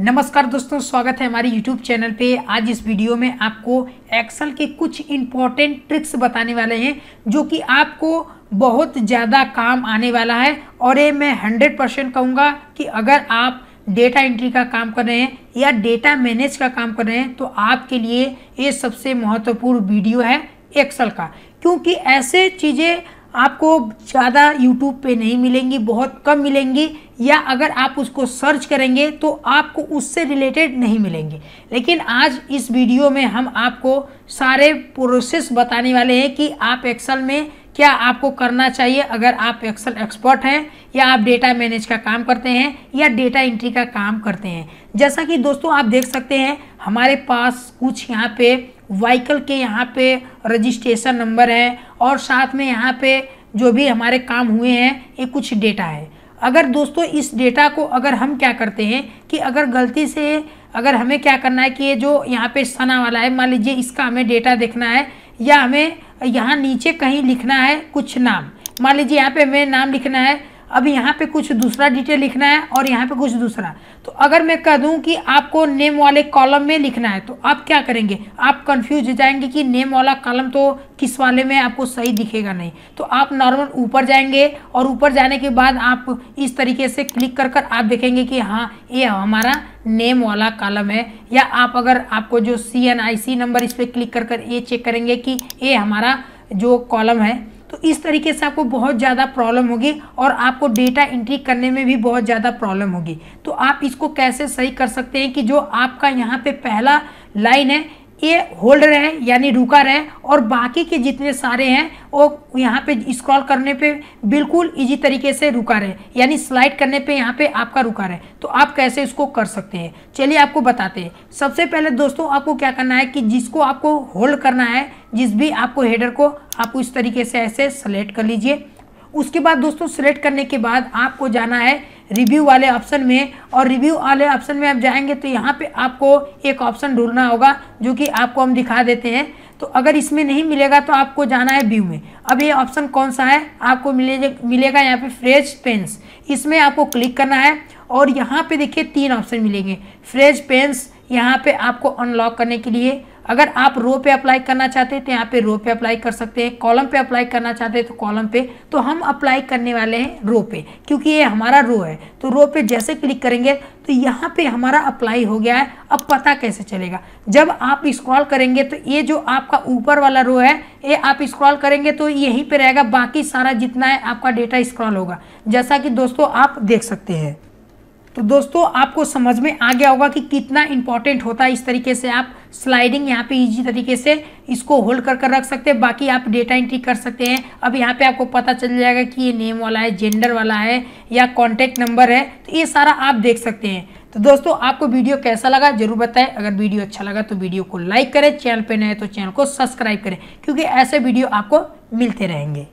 नमस्कार दोस्तों स्वागत है हमारे YouTube चैनल पे आज इस वीडियो में आपको एक्सल के कुछ इम्पॉर्टेंट ट्रिक्स बताने वाले हैं जो कि आपको बहुत ज़्यादा काम आने वाला है और ये मैं 100 परसेंट कहूँगा कि अगर आप डेटा एंट्री का काम कर रहे हैं या डेटा मैनेज का काम कर रहे हैं तो आपके लिए ये सबसे महत्वपूर्ण वीडियो है एक्सल का क्योंकि ऐसे चीज़ें आपको ज़्यादा यूट्यूब पे नहीं मिलेंगी बहुत कम मिलेंगी या अगर आप उसको सर्च करेंगे तो आपको उससे रिलेटेड नहीं मिलेंगे लेकिन आज इस वीडियो में हम आपको सारे प्रोसेस बताने वाले हैं कि आप एक्सल में क्या आपको करना चाहिए अगर आप एक्सल एक्सपर्ट हैं या आप डेटा मैनेज का काम करते हैं या डेटा एंट्री का काम करते हैं जैसा कि दोस्तों आप देख सकते हैं हमारे पास कुछ यहाँ पे व्हीकल के यहाँ पे रजिस्ट्रेशन नंबर है और साथ में यहाँ पे जो भी हमारे काम हुए हैं ये कुछ डेटा है अगर दोस्तों इस डेटा को अगर हम क्या करते हैं कि अगर गलती से अगर हमें क्या करना है कि ये जो यहाँ पे सना वाला है मान लीजिए इसका हमें डेटा देखना है या हमें यहाँ नीचे कहीं लिखना है कुछ नाम मान लीजिए यहाँ पे हमें नाम लिखना है अब यहाँ पे कुछ दूसरा डिटेल लिखना है और यहाँ पे कुछ दूसरा तो अगर मैं कह दूँ कि आपको नेम वाले कॉलम में लिखना है तो आप क्या करेंगे आप कंफ्यूज हो जाएंगे कि नेम वाला कॉलम तो किस वाले में आपको सही दिखेगा नहीं तो आप नॉर्मल ऊपर जाएंगे और ऊपर जाने के बाद आप इस तरीके से क्लिक कर कर आप देखेंगे कि हाँ ये हमारा नेम वाला कॉलम है या आप अगर आपको जो सी एन आई सी नंबर इस पर क्लिक कर कर ये चेक करेंगे कि ये हमारा जो कॉलम है इस तरीके से आपको बहुत ज़्यादा प्रॉब्लम होगी और आपको डेटा एंट्री करने में भी बहुत ज़्यादा प्रॉब्लम होगी तो आप इसको कैसे सही कर सकते हैं कि जो आपका यहाँ पे पहला लाइन है ये होल्ड रहे यानी रुका रहे और बाकी के जितने सारे हैं वो यहाँ पे स्क्रॉल करने पे बिल्कुल इजी तरीके से रुका रहे यानी स्लाइड करने पे यहाँ पे आपका रुका रहे तो आप कैसे इसको कर सकते हैं चलिए आपको बताते हैं सबसे पहले दोस्तों आपको क्या करना है कि जिसको आपको होल्ड करना है जिस भी आपको हेडर को आप उस तरीके से ऐसे सेलेक्ट कर लीजिए उसके बाद दोस्तों सेलेक्ट करने के बाद आपको जाना है रिव्यू वाले ऑप्शन में और रिव्यू वाले ऑप्शन में आप जाएंगे तो यहाँ पे आपको एक ऑप्शन ढूंढना होगा जो कि आपको हम दिखा देते हैं तो अगर इसमें नहीं मिलेगा तो आपको जाना है व्यू में अब ये ऑप्शन कौन सा है आपको मिले मिलेगा यहाँ पे फ्रेज पेंस इसमें आपको क्लिक करना है और यहाँ पे देखिए तीन ऑप्शन मिलेंगे फ्रेज पेंस यहाँ पे आपको अनलॉक करने के लिए अगर आप रो पे अप्लाई करना चाहते हैं तो यहाँ पे रो पे अप्लाई कर सकते हैं कॉलम पे अप्लाई करना चाहते हैं तो कॉलम पे तो हम अप्लाई करने वाले हैं रो पे क्योंकि ये हमारा रो है तो रो पे जैसे क्लिक करेंगे तो यहाँ पे हमारा अप्लाई हो गया है अब पता कैसे चलेगा जब आप स्क्रॉल करेंगे तो ये जो आपका ऊपर वाला रो है ये आप स्क्रॉल करेंगे तो यहीं पर रहेगा बाकी सारा जितना है आपका डेटा स्क्रॉल होगा जैसा कि दोस्तों आप देख सकते हैं तो दोस्तों आपको समझ में आ गया होगा कि कितना इंपॉर्टेंट होता है इस तरीके से आप स्लाइडिंग यहाँ पे इजी तरीके से इसको होल्ड कर कर रख सकते हैं बाकी आप डेटा एंट्री कर सकते हैं अब यहाँ पे आपको पता चल जाएगा कि ये नेम वाला है जेंडर वाला है या कॉन्टैक्ट नंबर है तो ये सारा आप देख सकते हैं तो दोस्तों आपको वीडियो कैसा लगा जरूर बताएं अगर वीडियो अच्छा लगा तो वीडियो को लाइक करें चैनल पर नए तो चैनल को सब्सक्राइब करें क्योंकि ऐसे वीडियो आपको मिलते रहेंगे